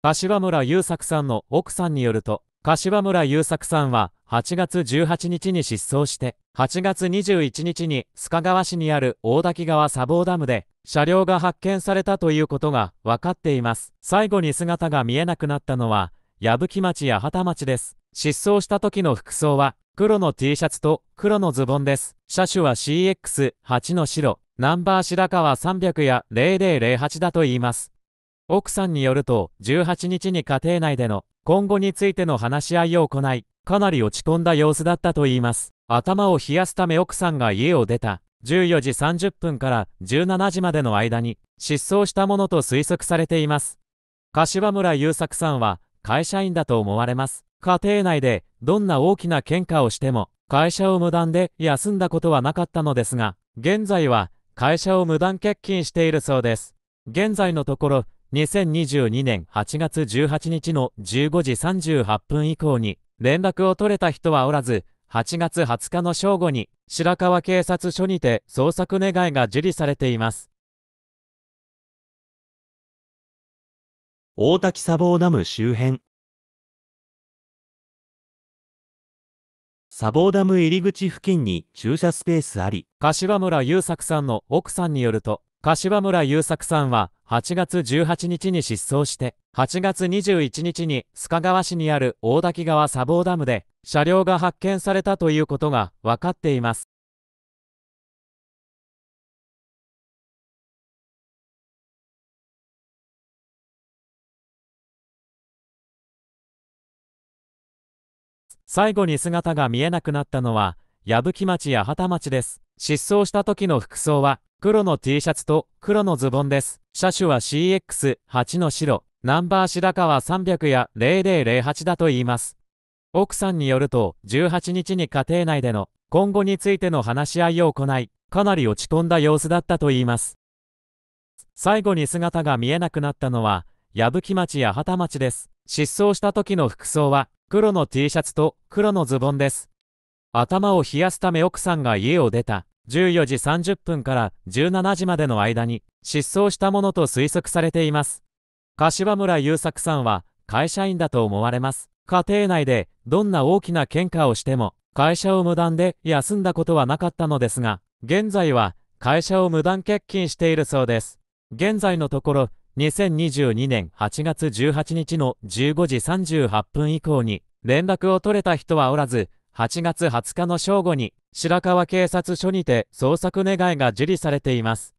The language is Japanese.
柏村優作さんの奥さんによると、柏村優作さんは8月18日に失踪して、8月21日に須賀川市にある大滝川砂防ダムで車両が発見されたということが分かっています。最後に姿が見えなくなったのは、矢吹町や畑町です。失踪した時の服装は、黒の T シャツと黒のズボンです。車種は CX8 の白、ナンバー白川300や0008だと言います。奥さんによると、18日に家庭内での今後についての話し合いを行い、かなり落ち込んだ様子だったといいます。頭を冷やすため奥さんが家を出た14時30分から17時までの間に失踪したものと推測されています。柏村優作さんは会社員だと思われます。家庭内でどんな大きな喧嘩をしても会社を無断で休んだことはなかったのですが、現在は会社を無断欠勤しているそうです。現在のところ2022年8月18日の15時38分以降に連絡を取れた人はおらず、8月20日の正午に白川警察署にて捜索願が受理されています。大滝砂防ダム周辺砂防ダム入り口付近に駐車スペースあり柏村優作さんの奥さんによると柏村優作さんは8月18日に失踪して、8月21日に須賀川市にある大滝川砂防ダムで車両が発見されたということが分かっています。最後に姿が見えなくなったのは、矢吹町や八町です。失踪した時の服装は、黒の T シャツと黒のズボンです。車種は CX8 の白、ナンバー白川300や0008だと言います。奥さんによると、18日に家庭内での今後についての話し合いを行い、かなり落ち込んだ様子だったと言います。最後に姿が見えなくなったのは、矢吹町や畑町です。失踪した時の服装は、黒の T シャツと黒のズボンです。頭を冷やすため奥さんが家を出た14時30分から17時までの間に失踪したものと推測されています。柏村優作さんは会社員だと思われます。家庭内でどんな大きな喧嘩をしても会社を無断で休んだことはなかったのですが、現在は会社を無断欠勤しているそうです。現在のところ、2022年8月18日の15時38分以降に連絡を取れた人はおらず、8月20日の正午に白川警察署にて捜索願が受理されています。